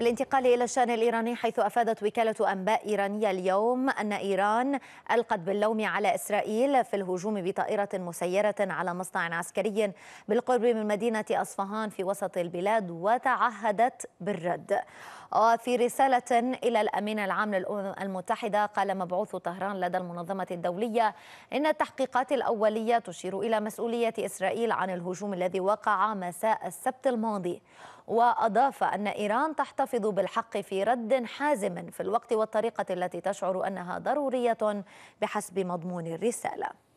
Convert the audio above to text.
الانتقال إلى الشأن الإيراني حيث أفادت وكالة أنباء إيرانية اليوم أن إيران ألقت باللوم على إسرائيل في الهجوم بطائرة مسيرة على مصنع عسكري بالقرب من مدينة أصفهان في وسط البلاد وتعهدت بالرد وفي رسالة إلى الأمين العام للأمم المتحدة قال مبعوث طهران لدى المنظمة الدولية إن التحقيقات الأولية تشير إلى مسؤولية إسرائيل عن الهجوم الذي وقع مساء السبت الماضي وأضاف أن إيران تحت تحتفظ بالحق في رد حازم في الوقت والطريقة التي تشعر أنها ضرورية بحسب مضمون الرسالة